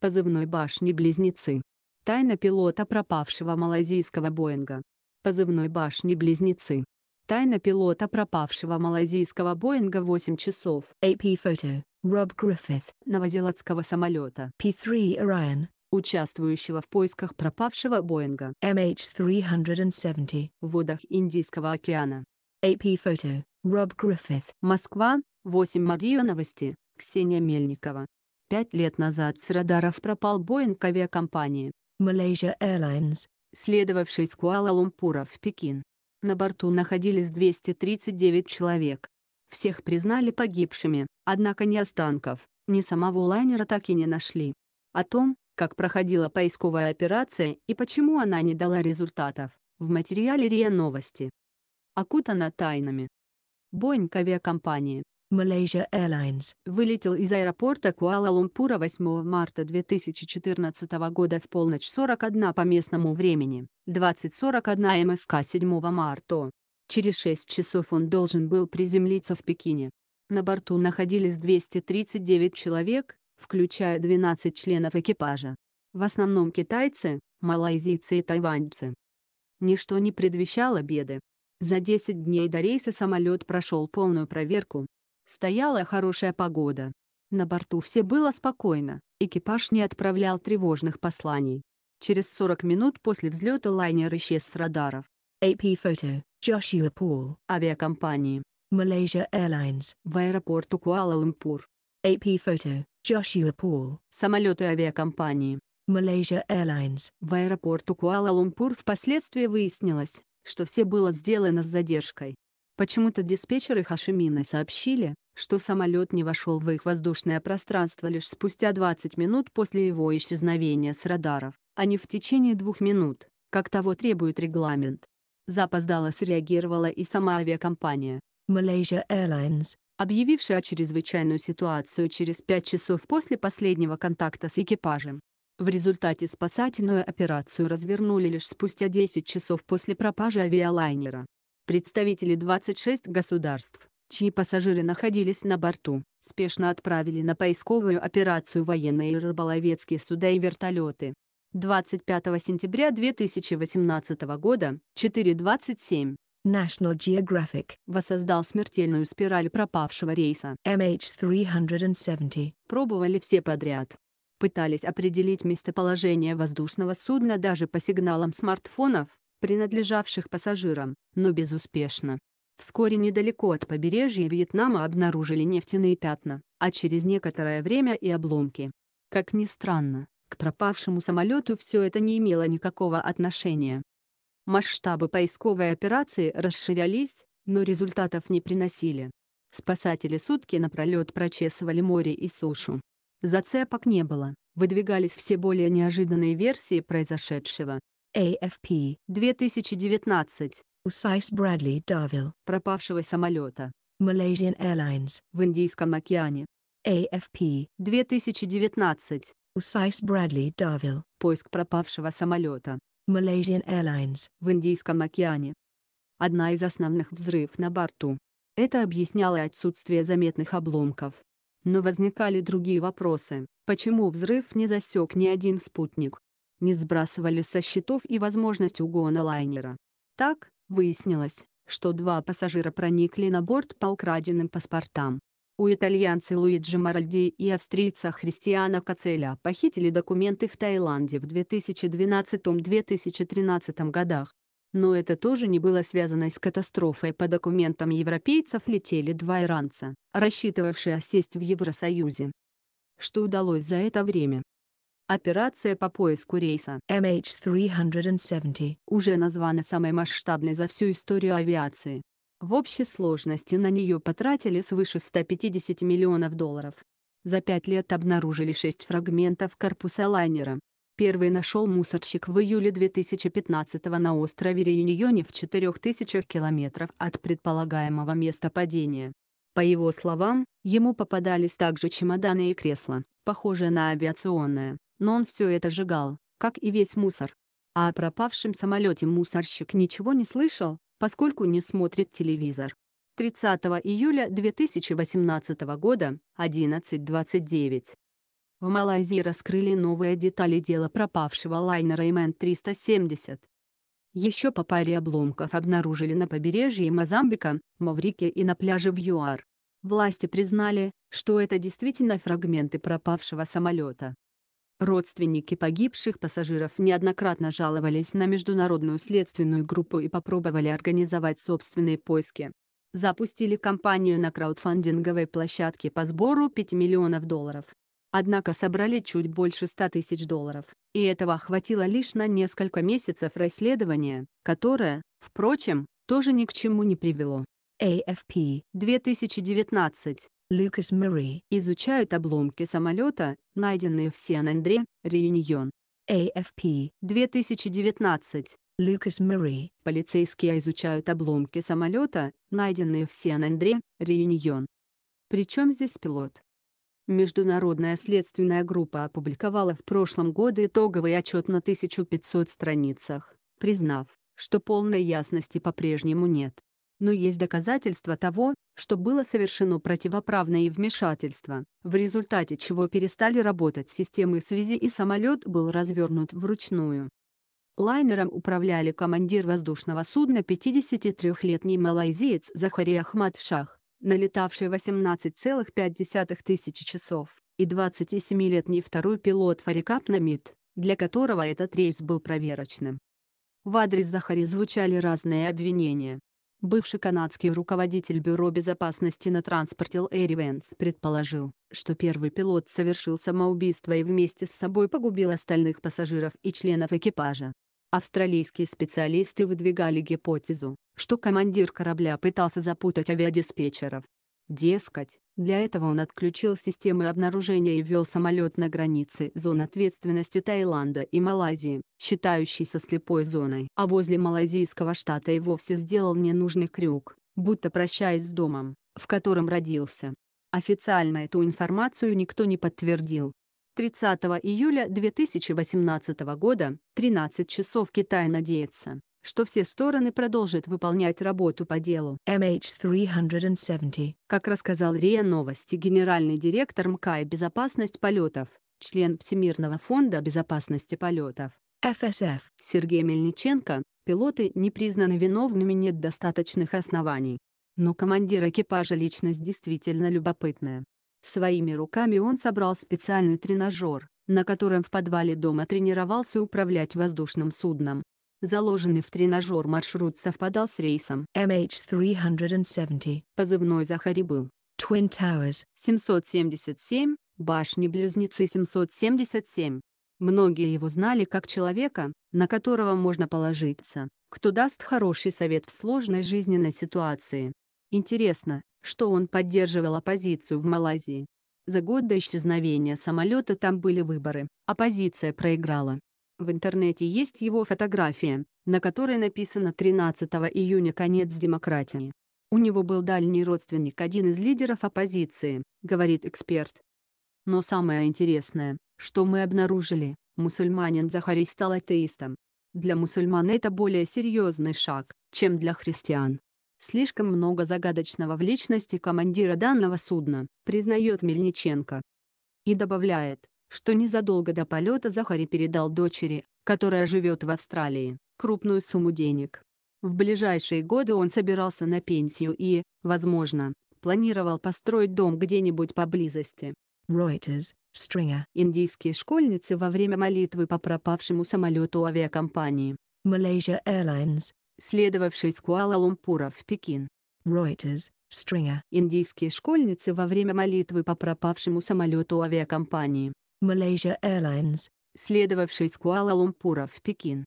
позывной башни-близнецы. Тайна пилота пропавшего малазийского Боинга. Позывной башни-близнецы. Тайна пилота пропавшего малазийского Боинга 8 часов. AP Photo. Rob Griffith, Новозеландского самолета. P3 Orion. Участвующего в поисках пропавшего Боинга. MH370. В водах Индийского океана. AP Photo. Rob Griffith, Москва. 8 Мария Новости. Ксения Мельникова. Пять лет назад с радаров пропал Боинг авиакомпании Malaysia Airlines, следовавший с Куала-Лумпура в Пекин. На борту находились 239 человек. Всех признали погибшими, однако ни останков, ни самого лайнера так и не нашли. О том, как проходила поисковая операция и почему она не дала результатов, в материале РИА Новости. Окутана тайнами. Боинг авиакомпании Malaysia Airlines вылетел из аэропорта Куала-Лумпура 8 марта 2014 года в полночь 41 по местному времени, 20.41 МСК 7 марта. Через 6 часов он должен был приземлиться в Пекине. На борту находились 239 человек, включая 12 членов экипажа. В основном китайцы, малайзийцы и тайваньцы. Ничто не предвещало беды. За 10 дней до рейса самолет прошел полную проверку, Стояла хорошая погода. На борту все было спокойно, экипаж не отправлял тревожных посланий. Через 40 минут после взлета лайнер исчез с радаров. AP Photo, Joshua Paul, авиакомпании. Malaysia Airlines, в аэропорту Куала-Лумпур. AP Photo, Joshua Paul. Самолеты авиакомпании. Malaysia Airlines. В аэропорту Куала-Лумпур впоследствии выяснилось, что все было сделано с задержкой. Почему-то диспетчеры Хашимина сообщили, что самолет не вошел в их воздушное пространство лишь спустя 20 минут после его исчезновения с радаров, а не в течение двух минут, как того требует регламент. Запоздало среагировала и сама авиакомпания Malaysia Airlines, объявившая о чрезвычайную ситуацию через 5 часов после последнего контакта с экипажем. В результате спасательную операцию развернули лишь спустя 10 часов после пропажи авиалайнера. Представители 26 государств, чьи пассажиры находились на борту, спешно отправили на поисковую операцию военные рыболовецкие суда и вертолеты. 25 сентября 2018 года, 4.27, National Geographic воссоздал смертельную спираль пропавшего рейса MH370. Пробовали все подряд. Пытались определить местоположение воздушного судна даже по сигналам смартфонов, принадлежавших пассажирам, но безуспешно. Вскоре недалеко от побережья Вьетнама обнаружили нефтяные пятна, а через некоторое время и обломки. Как ни странно, к пропавшему самолету все это не имело никакого отношения. Масштабы поисковой операции расширялись, но результатов не приносили. Спасатели сутки напролет прочесывали море и сушу. Зацепок не было, выдвигались все более неожиданные версии произошедшего. AFP 2019 Усайс Брэдли Дарвилл пропавшего самолета Malaysian Airlines в Индийском океане AFP 2019 Усайс Брэдли Дарвилл поиск пропавшего самолета Malaysian Airlines в Индийском океане одна из основных взрыв на борту. Это объясняло отсутствие заметных обломков. Но возникали другие вопросы, почему взрыв не засек ни один спутник, не сбрасывали со счетов и возможность угона лайнера. Так, выяснилось, что два пассажира проникли на борт по украденным паспортам. У итальянца Луиджи Моральди и австрийца Христиана Кацеля похитили документы в Таиланде в 2012-2013 годах. Но это тоже не было связано с катастрофой. По документам европейцев летели два иранца, рассчитывавшие осесть в Евросоюзе. Что удалось за это время? Операция по поиску рейса MH370 уже названа самой масштабной за всю историю авиации. В общей сложности на нее потратили свыше 150 миллионов долларов. За пять лет обнаружили шесть фрагментов корпуса лайнера. Первый нашел мусорщик в июле 2015 на острове Реюньоне в 4000 километров от предполагаемого места падения. По его словам, ему попадались также чемоданы и кресла, похожие на авиационное но он все это сжигал, как и весь мусор. А о пропавшем самолете мусорщик ничего не слышал, поскольку не смотрит телевизор. 30 июля 2018 года, 11.29. В Малайзии раскрыли новые детали дела пропавшего лайнера МН-370. Еще по паре обломков обнаружили на побережье Мозамбика, Маврике и на пляже в ЮАР. Власти признали, что это действительно фрагменты пропавшего самолета. Родственники погибших пассажиров неоднократно жаловались на международную следственную группу и попробовали организовать собственные поиски. Запустили кампанию на краудфандинговой площадке по сбору 5 миллионов долларов. Однако собрали чуть больше 100 тысяч долларов, и этого хватило лишь на несколько месяцев расследования, которое, впрочем, тоже ни к чему не привело. AFP 2019 Люкас Мюррей изучают обломки самолета, найденные в Сен-Андре, Реюньон. AFP 2019. Люкас Мюррей. Полицейские изучают обломки самолета, найденные в Сен-Андре, Реюньон. Причем здесь пилот? Международная следственная группа опубликовала в прошлом году итоговый отчет на 1500 страницах, признав, что полной ясности по-прежнему нет но есть доказательства того, что было совершено противоправное вмешательство, в результате чего перестали работать системы связи и самолет был развернут вручную. Лайнером управляли командир воздушного судна 53-летний малайзиец Захари Ахмад Шах, налетавший 18,5 тысяч часов, и 27-летний второй пилот Фарикап Намид, для которого этот рейс был проверочным. В адрес Захари звучали разные обвинения. Бывший канадский руководитель Бюро безопасности на транспорте Л. Эривенс предположил, что первый пилот совершил самоубийство и вместе с собой погубил остальных пассажиров и членов экипажа. Австралийские специалисты выдвигали гипотезу, что командир корабля пытался запутать авиадиспетчеров, Дескать, для этого он отключил системы обнаружения и ввел самолет на границе зон ответственности Таиланда и Малайзии, считающейся слепой зоной. А возле малайзийского штата и вовсе сделал ненужный крюк, будто прощаясь с домом, в котором родился. Официально эту информацию никто не подтвердил. 30 июля 2018 года, 13 часов Китай надеется, что все стороны продолжат выполнять работу по делу. MH370. Как рассказал РИА Новости генеральный директор МКАИ «Безопасность полетов», член Всемирного фонда безопасности полетов. ФСФ. Сергей Мельниченко, пилоты не признаны виновными нет достаточных оснований. Но командир экипажа личность действительно любопытная. Своими руками он собрал специальный тренажер, на котором в подвале дома тренировался управлять воздушным судном. Заложенный в тренажер маршрут совпадал с рейсом MH370. Позывной Захари был Twin Towers 777, башни-близнецы 777. Многие его знали как человека, на которого можно положиться, кто даст хороший совет в сложной жизненной ситуации. Интересно, что он поддерживал оппозицию в Малайзии. За год до исчезновения самолета там были выборы, оппозиция проиграла. В интернете есть его фотография, на которой написано 13 июня конец демократии. У него был дальний родственник, один из лидеров оппозиции, говорит эксперт. Но самое интересное, что мы обнаружили, мусульманин Захарий стал атеистом. Для мусульман это более серьезный шаг, чем для христиан. Слишком много загадочного в личности командира данного судна, признает Мельниченко. И добавляет, что незадолго до полета Захари передал дочери, которая живет в Австралии, крупную сумму денег. В ближайшие годы он собирался на пенсию и, возможно, планировал построить дом где-нибудь поблизости. Reuters, Stringer. Индийские школьницы во время молитвы по пропавшему самолету авиакомпании Malaysia Airlines, следовавшей из Куала-Лумпура в Пекин. Reuters, Stringer. Индийские школьницы во время молитвы по пропавшему самолету авиакомпании Malaysia Airlines, следовавший с Куала-Лумпура в Пекин.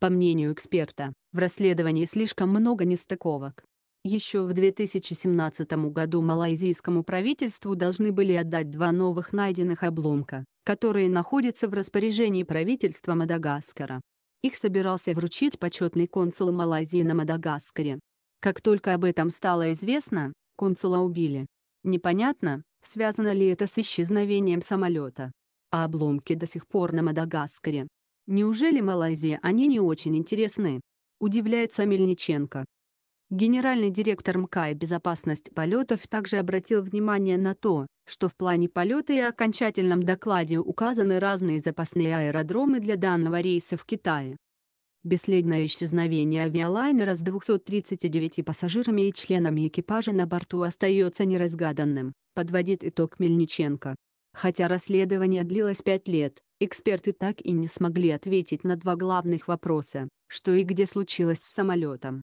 По мнению эксперта, в расследовании слишком много нестыковок. Еще в 2017 году малайзийскому правительству должны были отдать два новых найденных обломка, которые находятся в распоряжении правительства Мадагаскара. Их собирался вручить почетный консул Малайзии на Мадагаскаре. Как только об этом стало известно, консула убили. Непонятно, связано ли это с исчезновением самолета а обломки до сих пор на Мадагаскаре. Неужели Малайзии они не очень интересны? Удивляется Мельниченко. Генеральный директор МКА и безопасность полетов также обратил внимание на то, что в плане полета и окончательном докладе указаны разные запасные аэродромы для данного рейса в Китае. Бесследное исчезновение авиалайнера с 239 пассажирами и членами экипажа на борту остается неразгаданным, подводит итог Мельниченко. Хотя расследование длилось пять лет, эксперты так и не смогли ответить на два главных вопроса, что и где случилось с самолетом,